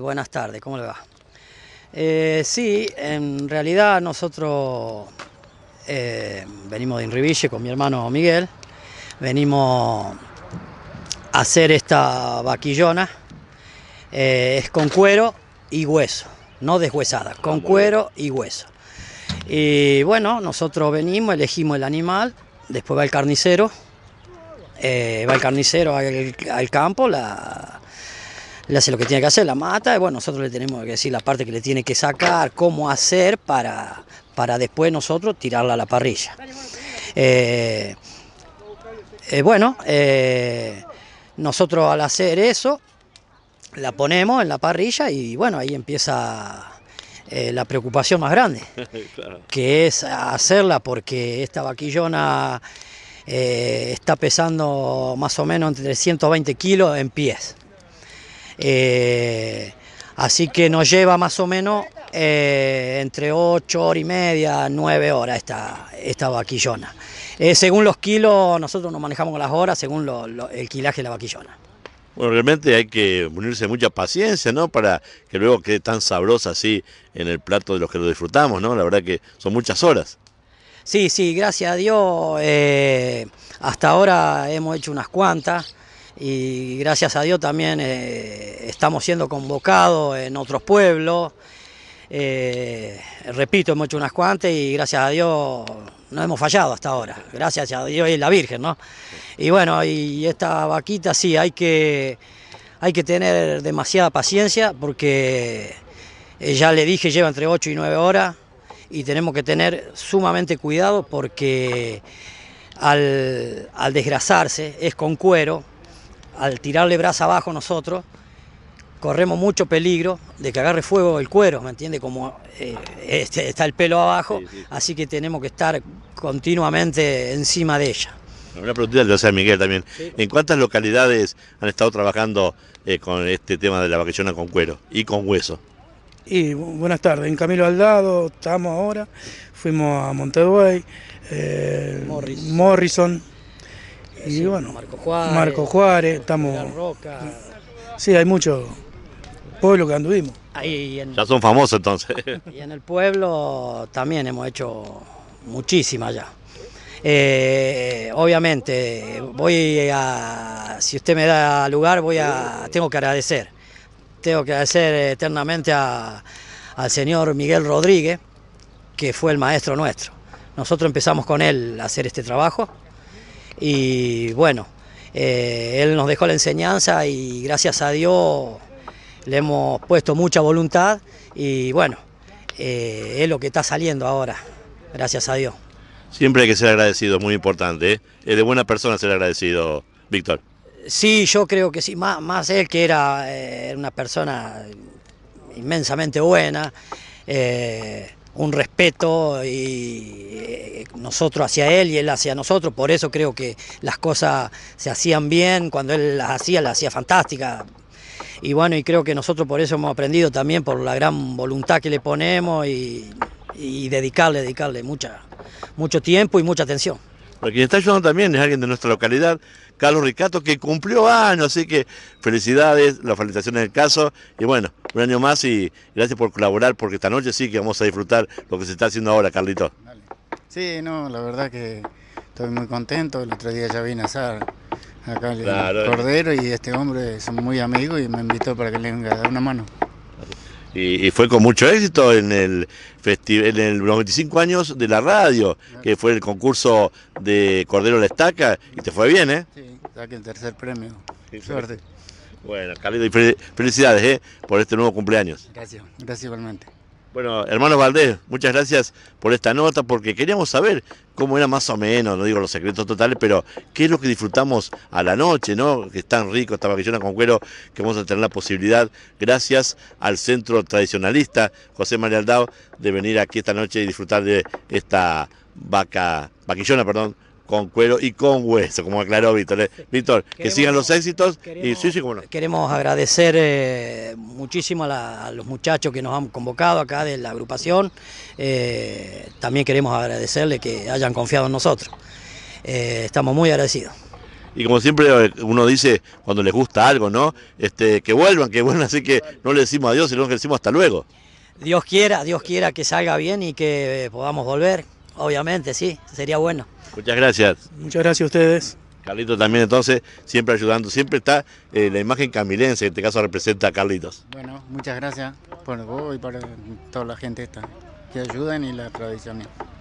buenas tardes, ¿cómo le va? Eh, sí, en realidad nosotros eh, venimos de Inriville con mi hermano Miguel, venimos a hacer esta vaquillona, eh, es con cuero y hueso, no deshuesada, ah, con cuero y hueso. Y bueno, nosotros venimos, elegimos el animal, después va el carnicero, va el carnicero al campo, la le hace lo que tiene que hacer, la mata, y bueno, nosotros le tenemos que decir la parte que le tiene que sacar, cómo hacer para, para después nosotros tirarla a la parrilla. Eh, eh, bueno, eh, nosotros al hacer eso, la ponemos en la parrilla y bueno, ahí empieza la preocupación más grande, que es hacerla porque esta vaquillona está pesando más o menos entre 120 kilos en pies. Eh, así que nos lleva más o menos eh, entre 8 horas y media, 9 horas esta, esta vaquillona. Eh, según los kilos, nosotros nos manejamos las horas, según el quilaje de la vaquillona. Bueno, realmente hay que unirse mucha paciencia, ¿no? Para que luego quede tan sabrosa así en el plato de los que lo disfrutamos, ¿no? La verdad que son muchas horas. Sí, sí, gracias a Dios. hasta ahora hemos hecho unas cuantas y gracias a Dios también eh, estamos siendo convocados en otros pueblos. Eh, repito, hemos hecho unas cuantas y gracias a Dios no hemos fallado hasta ahora. Gracias a Dios y la Virgen, ¿no? Y bueno, y esta vaquita sí, hay que, hay que tener demasiada paciencia porque eh, ya le dije, lleva entre 8 y 9 horas y tenemos que tener sumamente cuidado porque al, al desgrasarse es con cuero al tirarle brasa abajo nosotros, corremos mucho peligro de que agarre fuego el cuero, ¿me entiende? Como eh, este, está el pelo abajo, así que tenemos que estar continuamente encima de ella. Una pregunta al hacer Miguel también. ¿En cuántas localidades han estado trabajando eh, con este tema de la vaquillona con cuero y con hueso? Y buenas tardes, en Camilo Aldado estamos ahora, fuimos a Monteduey, eh, Morrison, eh, y bueno, Marco Juárez, Marco Juárez estamos... Sí, hay muchos pueblos que anduvimos. Ahí ya son famosos entonces. Y en el pueblo también hemos hecho muchísimas ya. Eh, obviamente, voy a, si usted me da lugar, voy a, tengo que agradecer. Tengo que agradecer eternamente a, al señor Miguel Rodríguez, que fue el maestro nuestro. Nosotros empezamos con él a hacer este trabajo y bueno, eh, él nos dejó la enseñanza y gracias a Dios le hemos puesto mucha voluntad y bueno, eh, es lo que está saliendo ahora, gracias a Dios. Siempre hay que ser agradecido, muy importante. ¿eh? Es de buena persona ser agradecido, Víctor. Sí, yo creo que sí, más, más él que era una persona inmensamente buena un respeto y eh, nosotros hacia él y él hacia nosotros, por eso creo que las cosas se hacían bien, cuando él las hacía, las hacía fantásticas. Y bueno, y creo que nosotros por eso hemos aprendido también, por la gran voluntad que le ponemos y, dedicarle, dedicarle mucha, mucho tiempo y mucha atención. Pero quien está ayudando también es alguien de nuestra localidad, Carlos Ricato, que cumplió años, así que felicidades, las felicitaciones del caso, y bueno, un año más y gracias por colaborar, porque esta noche sí que vamos a disfrutar lo que se está haciendo ahora, Carlito. Sí, no, la verdad que estoy muy contento, el otro día ya vine a hacer acá el Cordero, y este hombre es muy amigo y me invitó para que le venga a dar una mano. Y, fue con mucho éxito en el en los 25 años de la radio, que fue el concurso de Cordero La Estaca, y te fue bien, ¿eh? Sí, saqué el tercer premio. Suerte. Bueno, Carlito, y felicidades ¿eh? por este nuevo cumpleaños. Gracias, gracias igualmente. Bueno, hermano Valdés, muchas gracias por esta nota, porque queríamos saber cómo era más o menos, no digo los secretos totales, pero qué es lo que disfrutamos a la noche, ¿no? Que es tan rico esta vaquillona con cuero, que vamos a tener la posibilidad, gracias al Centro Tradicionalista José María Aldao, de venir aquí esta noche y disfrutar de esta vaca, vaquillona, perdón, con cuero y con hueso, como aclaró Víctor. ¿eh? Víctor, que sigan los éxitos. y sí, sí, como no. Queremos agradecer eh, muchísimo a, los muchachos que nos han convocado acá de la agrupación. Eh, también queremos agradecerles que hayan confiado en nosotros. Eh, estamos muy agradecidos. Y como siempre uno dice cuando les gusta algo, ¿no? Este, que vuelvan, que vuelvan, así que no le decimos adiós, sino que le decimos hasta luego. Dios quiera, Dios quiera que salga bien y que podamos volver, obviamente, sí, sería bueno. Muchas gracias. Muchas gracias a ustedes. Carlitos también entonces, siempre ayudando, siempre está eh, la imagen camilense, en este caso representa a Carlitos. Bueno, muchas gracias por vos y por toda la gente esta, que ayudan y la tradición.